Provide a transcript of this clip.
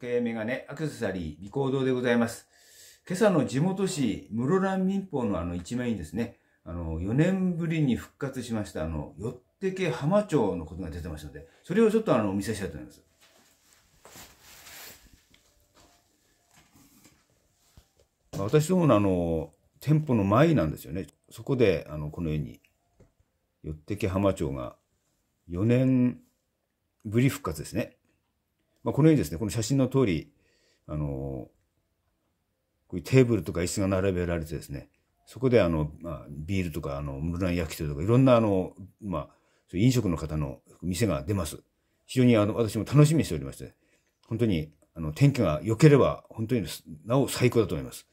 系メガネ、アクセサリー、リコ堂でございます。今朝の地元紙、室蘭民放のあの一面にですね、あの、4年ぶりに復活しました、あの、よってけ浜町のことが出てますので、それをちょっとあの、お見せしたいと思います。私どものあの、店舗の前なんですよね。そこで、あの、このように、よってけ浜町が4年ぶり復活ですね。まあ、このようにですね、この写真の通り、あの、こういうテーブルとか椅子が並べられてですね、そこであの、まあ、ビールとか、あの、室内焼き鳥とか、いろんなあの、まあ、飲食の方の店が出ます。非常にあの、私も楽しみにしておりまして、本当に、あの、天気が良ければ、本当になお最高だと思います。